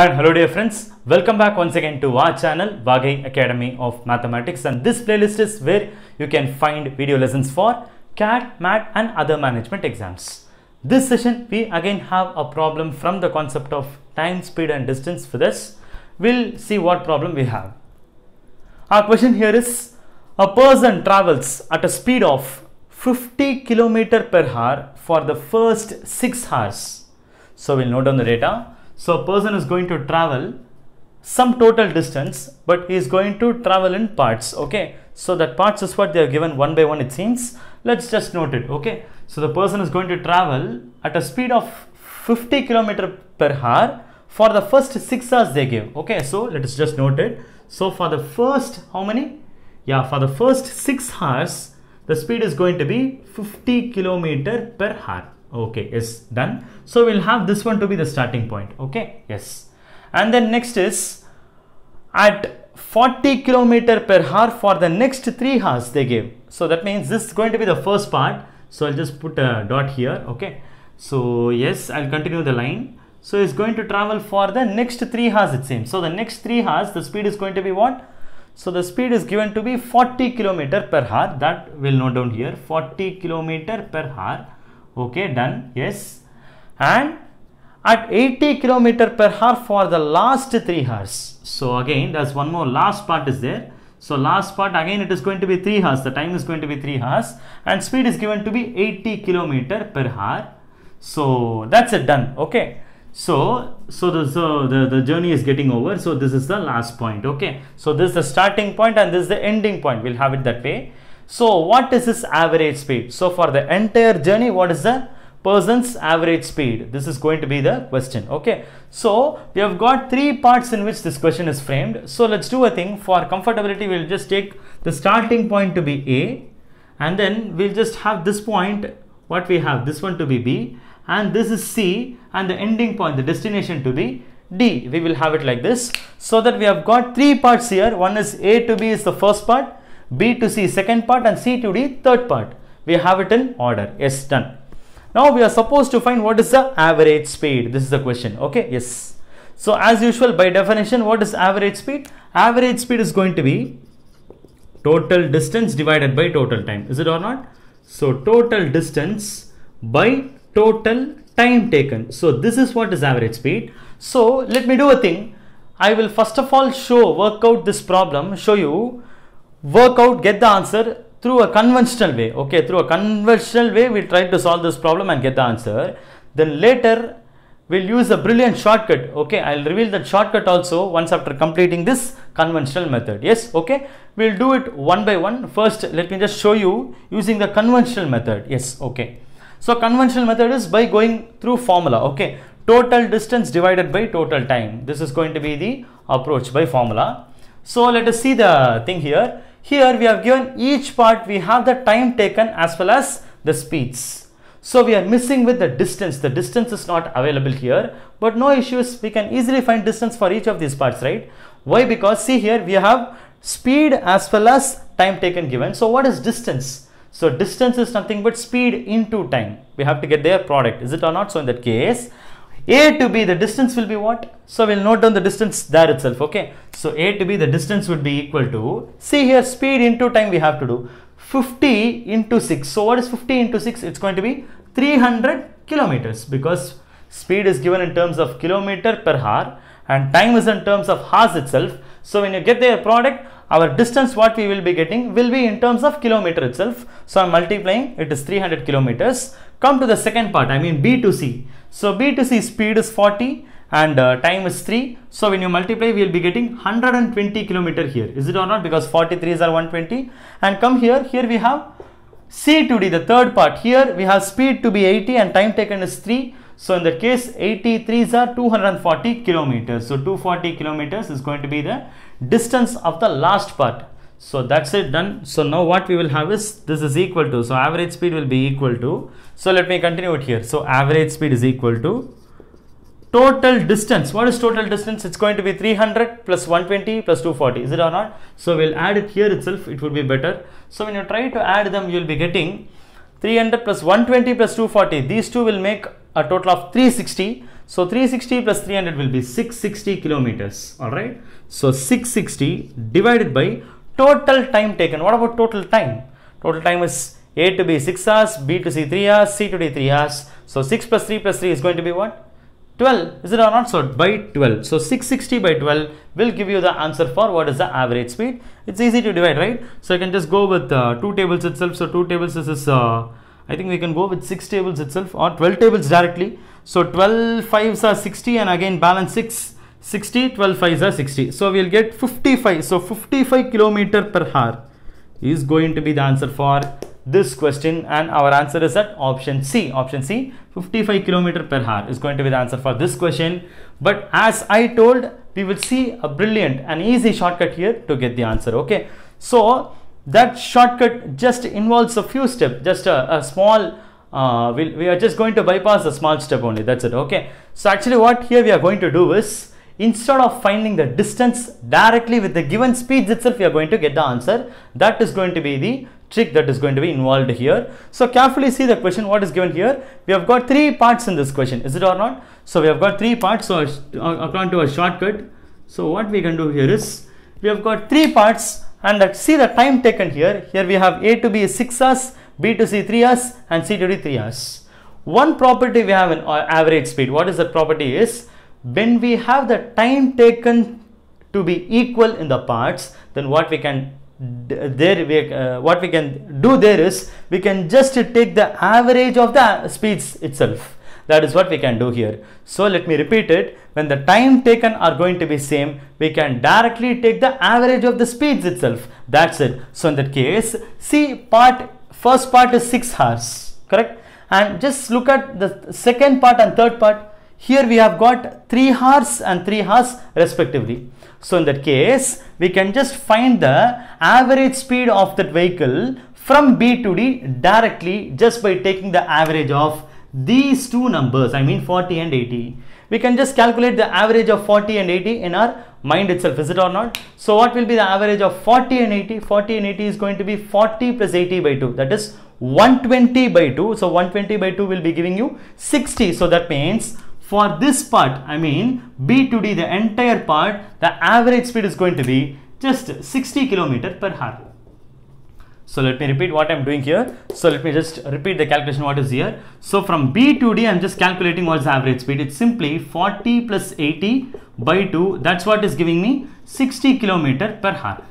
And hello dear friends, welcome back once again to our channel Vagai Academy of Mathematics and this playlist is where you can find video lessons for CAT, MAT and other management exams. This session we again have a problem from the concept of time, speed and distance for this. We'll see what problem we have. Our question here is a person travels at a speed of 50 km per hour for the first 6 hours. So we'll note down the data so a person is going to travel some total distance, but he is going to travel in parts. Okay. So that parts is what they are given one by one it seems. Let's just note it. Okay. So the person is going to travel at a speed of 50 km per hour for the first six hours they give. Okay. So let us just note it. So for the first how many? Yeah. For the first six hours, the speed is going to be 50 km per hour okay is done so we'll have this one to be the starting point okay yes and then next is at 40 kilometer per hour for the next three hours they give so that means this is going to be the first part so i'll just put a dot here okay so yes i'll continue the line so it's going to travel for the next three hours it seems so the next three hours the speed is going to be what so the speed is given to be 40 kilometer per hour that will note down here 40 kilometer per hour okay done yes and at 80 kilometer per hour for the last three hours so again there's one more last part is there so last part again it is going to be 3 hours the time is going to be 3 hours and speed is given to be 80 kilometer per hour so that's it done okay so so the so the, the journey is getting over so this is the last point okay so this is the starting point and this is the ending point we'll have it that way so what is his average speed? So for the entire journey, what is the person's average speed? This is going to be the question. Okay. So we have got three parts in which this question is framed. So let's do a thing for comfortability. We'll just take the starting point to be A and then we'll just have this point what we have this one to be B and this is C and the ending point the destination to be D we will have it like this so that we have got three parts here one is A to B is the first part B to C second part and C to D third part. We have it in order. Yes, done. Now we are supposed to find what is the average speed. This is the question. Okay, yes. So as usual, by definition, what is average speed? Average speed is going to be total distance divided by total time. Is it or not? So total distance by total time taken. So this is what is average speed. So let me do a thing. I will first of all show, work out this problem, show you work out, get the answer through a conventional way. Okay, through a conventional way, we'll try to solve this problem and get the answer. Then later, we'll use a brilliant shortcut. Okay, I'll reveal that shortcut also once after completing this conventional method. Yes, okay. We'll do it one by one. First, let me just show you using the conventional method. Yes, okay. So, conventional method is by going through formula. Okay, total distance divided by total time. This is going to be the approach by formula. So, let us see the thing here here we have given each part, we have the time taken as well as the speeds. So we are missing with the distance. The distance is not available here, but no issues. We can easily find distance for each of these parts, right? Why? Because see here we have speed as well as time taken given. So what is distance? So distance is nothing but speed into time. We have to get their product. Is it or not? So in that case, a to B, the distance will be what? So we'll note down the distance there itself, okay? So A to B, the distance would be equal to, see here, speed into time we have to do, 50 into 6. So what is 50 into 6? It's going to be 300 kilometers because speed is given in terms of kilometer per hour and time is in terms of hours itself. So when you get their product, our distance what we will be getting will be in terms of kilometer itself. So I'm multiplying, it is 300 kilometers Come to the second part, I mean B to C. So B to C speed is 40 and uh, time is 3. So when you multiply, we will be getting 120 kilometer here. Is it or not? Because is are 120. And come here, here we have C to D, the third part. Here we have speed to be 80 and time taken is 3. So in the case, is are 240 kilometers. So 240 kilometers is going to be the distance of the last part so that's it done so now what we will have is this is equal to so average speed will be equal to so let me continue it here so average speed is equal to total distance what is total distance it's going to be 300 plus 120 plus 240 is it or not so we'll add it here itself it would be better so when you try to add them you'll be getting 300 plus 120 plus 240 these two will make a total of 360 so 360 plus 300 will be 660 kilometers all right so 660 divided by total time taken. What about total time? Total time is A to B 6 hours, B to C 3 hours, C to D 3 hours. So 6 plus 3 plus 3 is going to be what? 12. Is it or not? So by 12. So 660 by 12 will give you the answer for what is the average speed. It's easy to divide, right? So I can just go with uh, two tables itself. So two tables this is, uh, I think we can go with six tables itself or 12 tables directly. So 12 fives are 60 and again balance 6 60, 12 5 a 60. So we'll get 55. So 55 kilometer per hour is going to be the answer for this question and our answer is at option C. Option C 55 kilometer per hour is going to be the answer for this question. But as I told, we will see a brilliant and easy shortcut here to get the answer. Okay. So that shortcut just involves a few steps, just a, a small uh, we'll, we are just going to bypass the small step only that's it okay so actually what here we are going to do is instead of finding the distance directly with the given speeds itself we are going to get the answer that is going to be the trick that is going to be involved here so carefully see the question what is given here we have got three parts in this question is it or not so we have got three parts so uh, according to a shortcut so what we can do here is we have got three parts and see the time taken here here we have a to b is 6 hours b to c 3 hours and c to d 3 hours one property we have an uh, average speed what is the property is when we have the time taken to be equal in the parts then what we can there we, uh, what we can do there is we can just take the average of the speeds itself that is what we can do here so let me repeat it when the time taken are going to be same we can directly take the average of the speeds itself that's it so in that case see part first part is 6 hours correct and just look at the second part and third part here we have got 3 hours and 3 hours respectively. So in that case, we can just find the average speed of that vehicle from B to D directly just by taking the average of these two numbers, I mean 40 and 80. We can just calculate the average of 40 and 80 in our mind itself, is it or not? So what will be the average of 40 and 80? 40 and 80 is going to be 40 plus 80 by 2, that is 120 by 2. So 120 by 2 will be giving you 60. So that means for this part, I mean B to D, the entire part, the average speed is going to be just 60 km per hour. So let me repeat what I'm doing here. So let me just repeat the calculation what is here. So from B to D, I'm just calculating what's the average speed. It's simply 40 plus 80 by 2. That's what is giving me 60 km per hour.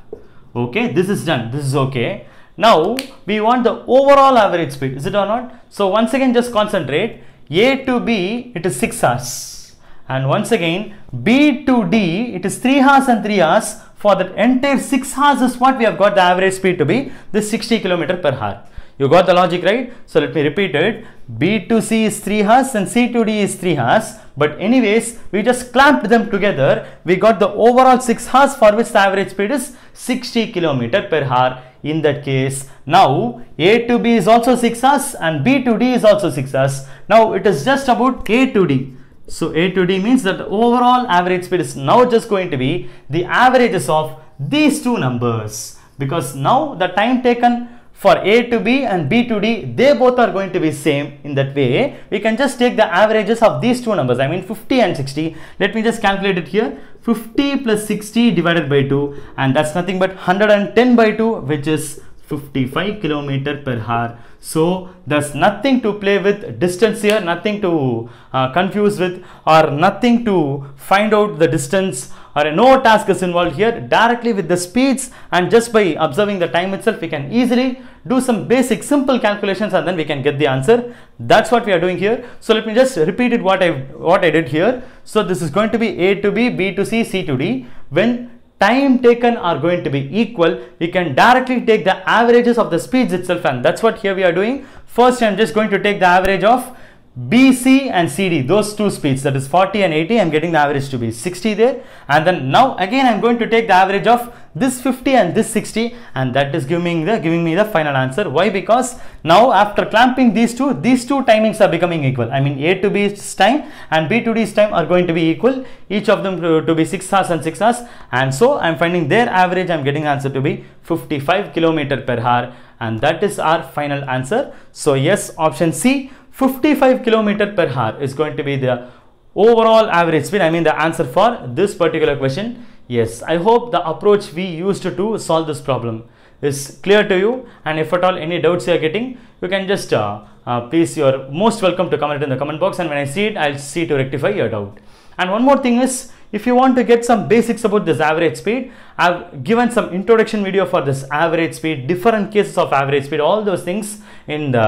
Okay, this is done. This is okay. Now we want the overall average speed. Is it or not? So once again, just concentrate. A to B, it is 6 hours. And once again, B to D, it is 3 hours and 3 hours. For that entire 6 hours is what we have got the average speed to be, this 60 km per hour. You got the logic right? So let me repeat it. B to C is 3 hours and C to D is 3 hours. But anyways, we just clamped them together. We got the overall 6 hours for which the average speed is 60 km per hour in that case now a to b is also 6s and b to d is also 6s now it is just about a to d so a to d means that overall average speed is now just going to be the averages of these two numbers because now the time taken for A to B and B to D, they both are going to be same in that way. We can just take the averages of these two numbers, I mean 50 and 60. Let me just calculate it here. 50 plus 60 divided by 2 and that's nothing but 110 by 2 which is 55 km per hour so there's nothing to play with distance here nothing to uh, confuse with or nothing to find out the distance or no task is involved here directly with the speeds and just by observing the time itself we can easily do some basic simple calculations and then we can get the answer that's what we are doing here so let me just repeat it what i what i did here so this is going to be a to b b to c c to d when time taken are going to be equal, you can directly take the averages of the speeds itself and that's what here we are doing. First, I'm just going to take the average of BC and CD, those two speeds, that is 40 and 80, I'm getting the average to be 60 there. And then now again, I'm going to take the average of this 50 and this 60 and that is giving the giving me the final answer. Why? Because now after clamping these two, these two timings are becoming equal. I mean A to B's time and B to D's time are going to be equal. Each of them uh, to be 6 hours and 6 hours. And so I'm finding their average, I'm getting answer to be 55 kilometer per hour and that is our final answer. So yes, option C 55 kilometer per hour is going to be the overall average speed. I mean the answer for this particular question. Yes, I hope the approach we used to solve this problem is clear to you and if at all any doubts you are getting, you can just uh, uh, please you're most welcome to comment in the comment box and when I see it, I'll see to rectify your doubt. And one more thing is, if you want to get some basics about this average speed, I've given some introduction video for this average speed, different cases of average speed, all those things in the,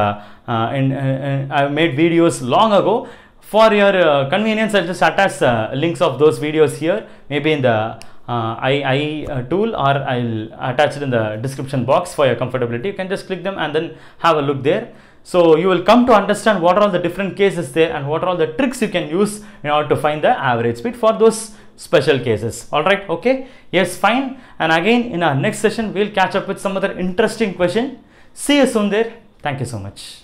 uh, in, uh, uh I've made videos long ago. For your uh, convenience, I'll just attach links of those videos here, maybe in the uh, I, I uh, tool or I'll attach it in the description box for your comfortability. You can just click them and then have a look there. So you will come to understand what are all the different cases there and what are all the tricks you can use in order to find the average speed for those special cases. All right. Okay. Yes, fine. And again, in our next session, we'll catch up with some other interesting question. See you soon there. Thank you so much.